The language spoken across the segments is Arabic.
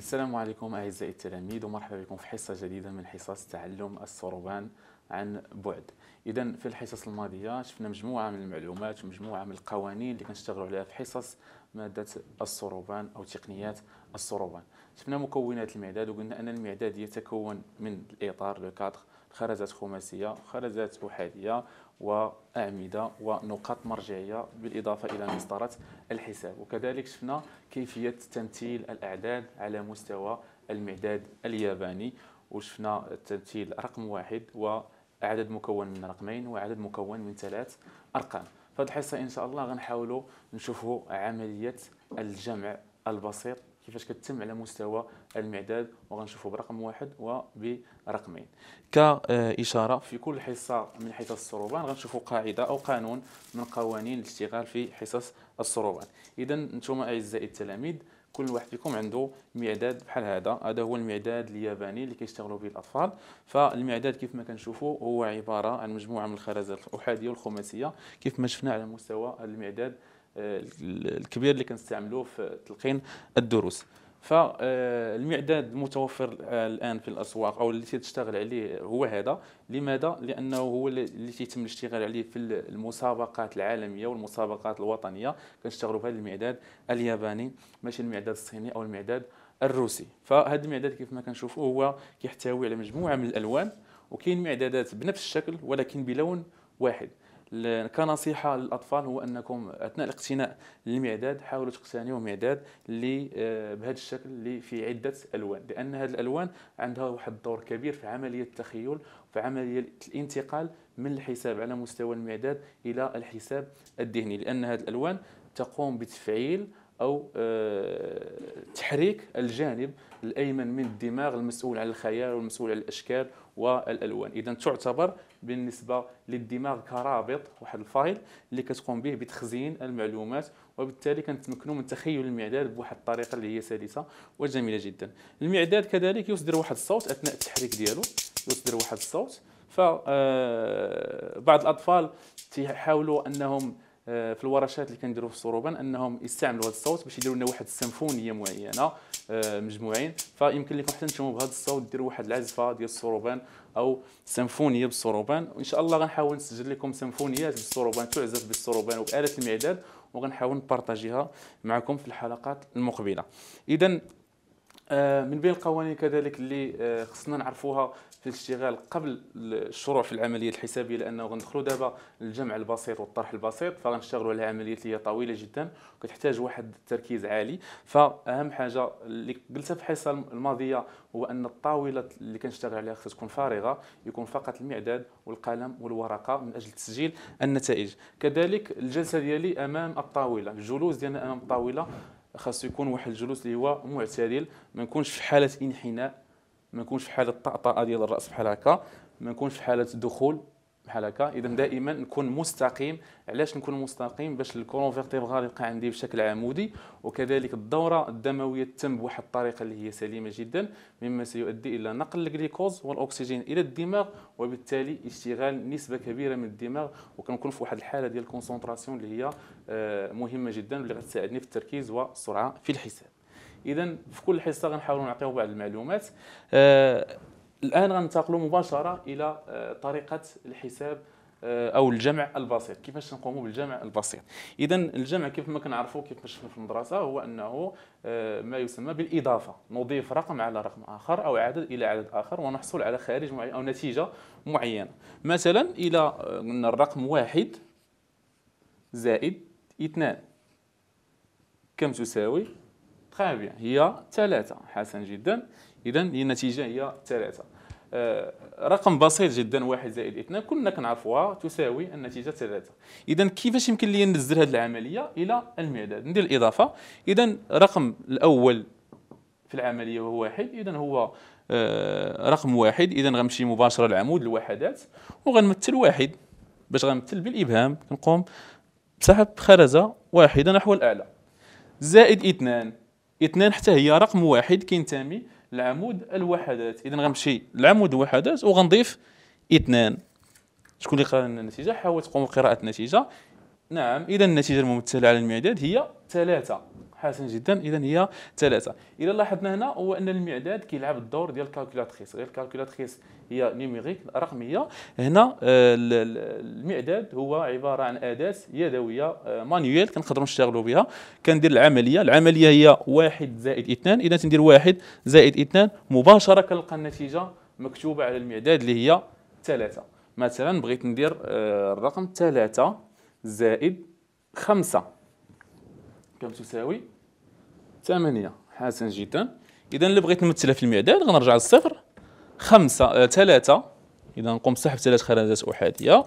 السلام عليكم أعزائي التلاميذ ومرحبا بكم في حصة جديدة من حصص تعلم الصربان عن بعد إذا في الحصص الماضية شفنا مجموعة من المعلومات ومجموعة من القوانين اللي كنشتغلوا عليها في حصص مادة الصربان أو تقنيات الصربان شفنا مكونات المعداد وقلنا أن المعداد يتكون من الإطار لو كادر خرزات خماسية خرزات أحادية واعمده ونقاط مرجعيه بالاضافه الى مسطره الحساب وكذلك شفنا كيفيه تمثيل الاعداد على مستوى المعداد الياباني وشفنا تمثيل رقم واحد وعدد مكون من رقمين وعدد مكون من ثلاث ارقام في الحصه ان شاء الله غنحاولوا نشوفوا عمليه الجمع البسيط كيفاش كتتم على مستوى المعداد وغنشوفوا برقم واحد وبرقمين كاشاره في كل حصه من حصص الصروبان غنشوفوا قاعده او قانون من قوانين الاشتغال في حصص الصروبان اذا نتوما اعزائي التلاميذ كل واحد فيكم عنده معداد بحال هذا هذا هو المعداد الياباني اللي كيشتغلوا به الاطفال فالمعداد كيف ما كنشوفوا هو عباره عن مجموعه من الخرازات الاحاديه والخماسيه كيف ما شفنا على مستوى المعداد الكبير اللي كنستعملوه في تلقين الدروس فالمعداد آه، المتوفر آه، الان في الاسواق او اللي تشتغل عليه هو هذا لماذا لانه هو اللي تيتم الاشتغال عليه في المسابقات العالميه والمسابقات الوطنيه كنشتغلوا بهذا المعداد الياباني ماشي المعداد الصيني او المعداد الروسي فهذا المعداد كيف ما كنشوفوا هو كيحتوي على مجموعه من الالوان وكاين معدادات بنفس الشكل ولكن بلون واحد كنصيحه للاطفال هو انكم اثناء الاقتناء للمعداد حاولوا تقتنيوا معداد اللي آه، بهذا الشكل اللي في عده الوان لان هذه الالوان عندها واحد الدور كبير في عمليه التخيل وفي عمليه الانتقال من الحساب على مستوى المعداد الى الحساب الذهني لان هذه الالوان تقوم بتفعيل او آه، تحريك الجانب الايمن من الدماغ المسؤول عن الخيال والمسؤول عن الاشكال والالوان اذا تعتبر بالنسبه للدماغ كرابط واحد الفايل اللي كتقوم به بتخزين المعلومات وبالتالي كنتمكنوا من تخيل المعداد بواحد الطريقه اللي هي سلسه وجميله جدا المعداد كذلك يصدر واحد الصوت اثناء التحريك ديالو يصدر واحد الصوت ف آه، بعض الاطفال تيحاولوا انهم آه، في الورشات اللي كنديروا في الصروبان انهم يستعملوا هذا الصوت باش يديروا لنا واحد السيمفونيه معينه آه، مجموعين فيمكن لكم حتى نتوما بهذا الصوت ديروا واحد العزفه ديال الصروبان او سيمفونيه بالصروبان وان شاء الله غنحاول نسجل لكم سيمفونيات بالصروبان تعزف بالصروبان وبآلة المعداد وغنحاول نبارطاجيها معكم في الحلقات المقبله اذا آه، من بين القوانين كذلك اللي خصنا نعرفوها في الاشتغال قبل الشروع في العمليه الحسابيه لانه غندخلوا دابا الجمع البسيط والطرح البسيط فغنشتغلوا على عمليه اللي هي طويله جدا وكتحتاج واحد التركيز عالي فاهم حاجه اللي قلتها في الحصه الماضيه هو ان الطاوله اللي كنشتغل عليها خصها تكون فارغه يكون فقط المعداد والقلم والورقه من اجل تسجيل النتائج كذلك الجلسه ديالي امام الطاوله الجلوس ديالنا امام الطاوله خاصو يكون واحد الجلوس اللي هو معتدل ما نكونش في حاله انحناء ما نكونش في حاله طأطأة ديال الراس بحال هكا ما نكونش في حاله دخول بحال هكا اذا دائما نكون مستقيم علاش نكون مستقيم باش الكولون فيرتيبرال يبقى عندي بشكل عمودي وكذلك الدوره الدمويه تتم بواحد الطريقه اللي هي سليمه جدا مما سيؤدي الى نقل الجليكوز والاكسجين الى الدماغ وبالتالي اشتغال نسبه كبيره من الدماغ وكنكون في واحد الحاله ديال الكونسونتراسيون اللي هي آه، مهمه جدا واللي غتساعدني في التركيز والسرعه في الحساب اذا في كل حصه غنحاولوا نعطيو بعض المعلومات آه، الان غننتقلوا مباشره الى آه، طريقه الحساب آه، او الجمع البسيط كيفاش نقوموا بالجمع البسيط اذا الجمع كيف ما كنعرفوا كيف ما شفنا في المدرسه هو انه ما يسمى بالاضافه نضيف رقم على رقم اخر او عدد الى عدد اخر ونحصل على خارج معين او نتيجه معينه مثلا الى قلنا الرقم واحد زائد اثنان كم تساوي تخي بيان هي ثلاثة حسن جدا إذا النتيجة هي ثلاثة رقم بسيط جدا واحد زائد اثنان كلنا كنعرفوها تساوي النتيجة ثلاثة إذا كيفاش يمكن لي ننزل هذه العملية إلى المعداد ندير الإضافة إذا الرقم الأول في العملية هو واحد إذا هو رقم واحد إذا غنمشي مباشرة لعمود الوحدات وغنمثل واحد باش غنمثل بالإبهام كنقوم بسحب خرزة واحدة نحو الأعلى زائد اثنان اثنان حتى هي رقم واحد كينتمي لعمود الوحدات اذا غنمشي لعمود الوحدات وغنضيف اثنان شكون اللي قرا لنا النتيجه حاول تقوم بقراءه النتيجه نعم اذا النتيجه الممثله على المعداد هي ثلاثة حسن جدا اذا هي ثلاثة اذا لاحظنا هنا هو ان المعداد كيلعب الدور ديال الكالكولاتريس غير الكالكولاتريس هي نيميريك رقميه هنا آه، المعداد هو عباره عن اداه يدويه مانيويل آه، كنقدروا نشتغلوا بها كندير العمليه العمليه هي واحد زائد اثنان اذا تندير واحد زائد اثنان مباشره كنلقى النتيجه مكتوبه على المعداد اللي هي ثلاثه مثلا بغيت ندير آه، الرقم ثلاثه زائد خمسه كم تساوي ثمانيه حسن جدا اذا اللي بغيت نمثلها في المعداد غنرجع للصفر خمسة ثلاثة آه، إذا نقوم بسحب ثلاث خرزات أحادية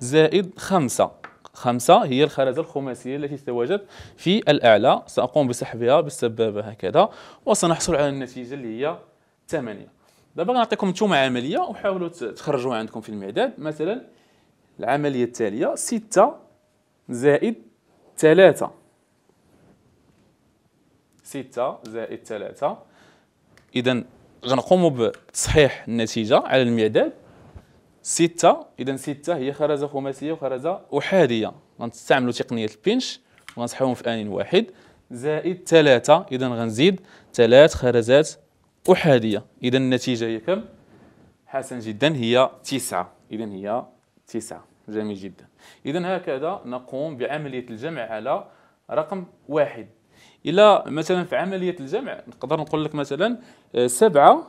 زائد خمسة خمسة هي الخرزة الخماسية التي تتواجد في الأعلى سأقوم بسحبها بالسبابة هكذا وسنحصل على النتيجة اللي هي ثمانية دابا غنعطيكم نتوما عملية وحاولوا تخرجوها عندكم في المعداد مثلا العملية التالية ستة زائد ثلاثة ستة زائد ثلاثة إذا غنقوم بتصحيح النتيجه على المعداد ستة اذا ستة هي خرزه خماسيه وخرزه احاديه غنستعملوا تقنيه البينش وغنصحيهم في ان واحد زائد ثلاثة اذا غنزيد ثلاث خرزات احاديه اذا النتيجه هي كم حسن جدا هي تسعة اذا هي تسعة جميل جدا اذا هكذا نقوم بعمليه الجمع على رقم واحد الى مثلا في عمليه الجمع نقدر نقول لك مثلا آه، سبعة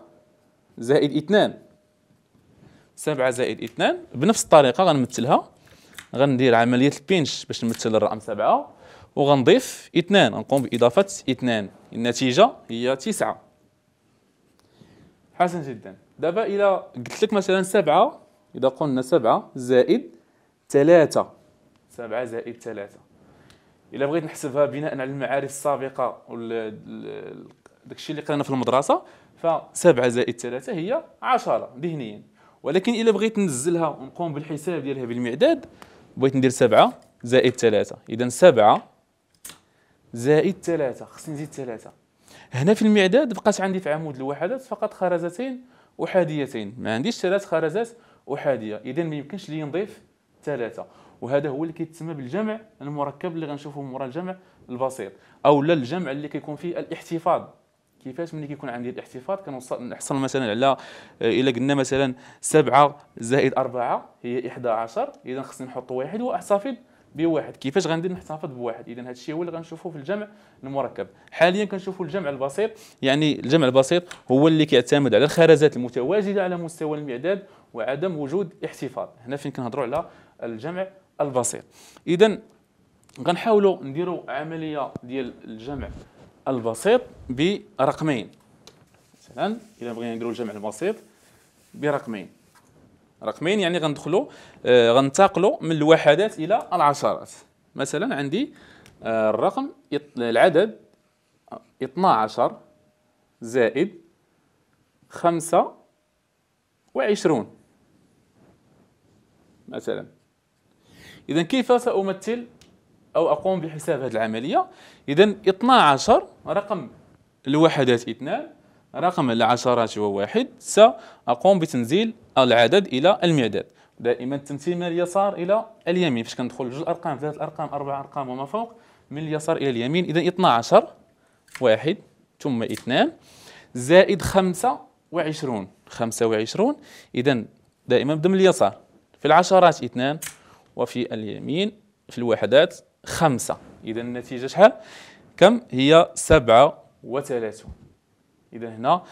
زائد اثنان سبعة زائد اثنان بنفس الطريقه غنمثلها غندير عمليه البينش باش نمثل الرقم سبعة وغنضيف اثنان غنقوم باضافه اثنان النتيجه هي تسعة حسن جدا دابا الى قلت لك مثلا سبعة اذا قلنا سبعة زائد ثلاثة سبعة زائد ثلاثة الا بغيت نحسبها بناء على المعارف السابقه داكشي اللي قرينا في المدرسه ف7 زائد 3 هي 10 ذهنيا ولكن الا بغيت ننزلها ونقوم بالحساب ديالها بالمعداد بغيت ندير 7 زائد 3 اذا 7 زائد 3 خصني نزيد 3 هنا في المعداد بقات عندي في عمود الوحدات فقط خرزتين احاديتين ما عنديش ثلاث خرزات احاديه اذا ما يمكنش لي نضيف 3 وهذا هو اللي كيتسمى بالجمع المركب اللي غنشوفه مورا الجمع البسيط او لا الجمع اللي كيكون فيه الاحتفاظ كيفاش ملي كيكون عندي الاحتفاظ كنوصل نحصل مثلا على آه، الا قلنا مثلا 7 زائد 4 هي 11 اذا خصني نحط واحد واحتفظ بواحد كيفاش غندير نحتفظ بواحد اذا هذا الشيء هو اللي غنشوفه في الجمع المركب حاليا كنشوفوا الجمع البسيط يعني الجمع البسيط هو اللي كيعتمد على الخرزات المتواجده على مستوى المعداد وعدم وجود احتفاظ هنا فين كنهضروا على الجمع البسيط اذا غنحاولوا نديروا عمليه ديال الجمع البسيط برقمين مثلا اذا بغينا نديروا الجمع البسيط برقمين رقمين يعني غندخلوا آه غنتقلوا من الوحدات الى العشرات مثلا عندي آه الرقم العدد 12 زائد 25 مثلا اذا كيف سامثل او اقوم بحساب هذه العمليه اذا 12 رقم الوحدات اثنان رقم العشرات هو واحد ساقوم بتنزيل العدد الى المعداد دائما التمثيل من اليسار الى اليمين فاش كندخل جوج ارقام ثلاث ارقام اربع ارقام وما فوق من اليسار الى اليمين اذا 12 واحد ثم اثنان زائد 25 25 اذا دائما نبدا من اليسار في العشرات اثنان وفي اليمين في الوحدات خمسة إذا النتيجة شحال كم هي سبعة وثلاثون إذا هنا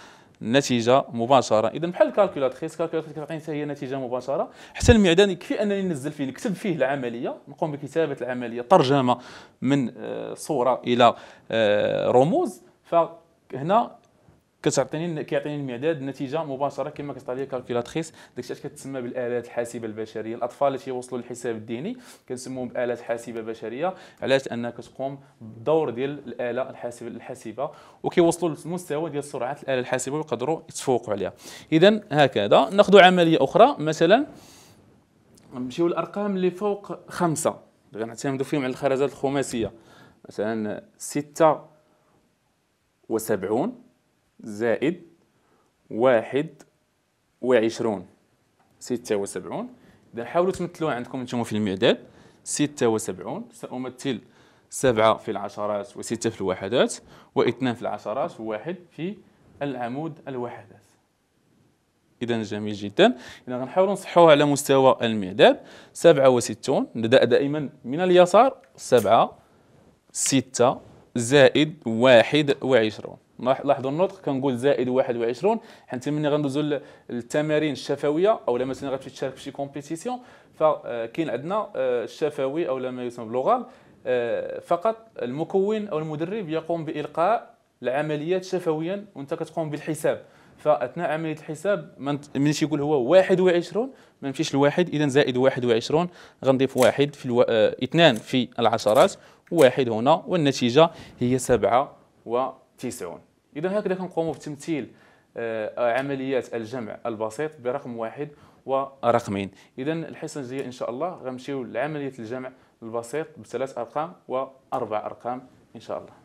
النتيجة مباشرة إذا بحال الكالكولاتريس الكالكولاتريس كتعطيني هي نتيجة مباشرة حتى المعدن يكفي أنني ننزل فيه نكتب فيه العملية نقوم بكتابة العملية ترجمة من آه، صورة إلى آه، رموز فهنا كتعطيني كيعطيني المعداد النتيجه مباشره كما كتعطي لي كالكولاتريس داكشي علاش كتسمى بالالات الحاسبه البشريه الاطفال اللي تيوصلوا للحساب الديني كنسموهم بالات حاسبه بشريه علاش انها كتقوم بالدور ديال الاله الحاسبه الحاسبه وكيوصلوا للمستوى ديال سرعه الاله الحاسبه ويقدروا يتفوقوا عليها اذا هكذا ناخذ عمليه اخرى مثلا نمشيو للارقام اللي فوق خمسة غنعتمدوا فيهم على الخرزات الخماسيه مثلا ستة وسبعون زائد واحد وعشرون ستة وسبعون إذا حاولوا تمثلوها عندكم أنتم في المعداد ستة وسبعون سأمثل سبعة في العشرات وستة في الوحدات واثنان في العشرات وواحد في العمود الوحدات إذا جميل جدا إذا غنحاولوا نصحوها على مستوى المعداد سبعة وستون نبدأ دائما من اليسار سبعة ستة زائد واحد وعشرون لاحظوا النطق كنقول زائد 21 حيت ملي غندوزو للتمارين الشفويه او لما مثلا غتمشي تشارك في شي كومبيتيسيون فكاين آه، عندنا آه، الشفوي او ما يسمى بلوغال آه، فقط المكون او المدرب يقوم بالقاء العمليات شفويا وانت كتقوم بالحساب فاثناء عمليه الحساب ملي يقول هو 21 ما نمشيش لواحد اذا زائد 21 غنضيف واحد في الو... اه اثنان في العشرات واحد هنا والنتيجه هي 97 اذا هكذا كنقوموا بتمثيل آه، عمليات الجمع البسيط برقم واحد ورقمين اذا الحصه الجايه ان شاء الله غنمشيو لعمليه الجمع البسيط بثلاث ارقام واربع ارقام ان شاء الله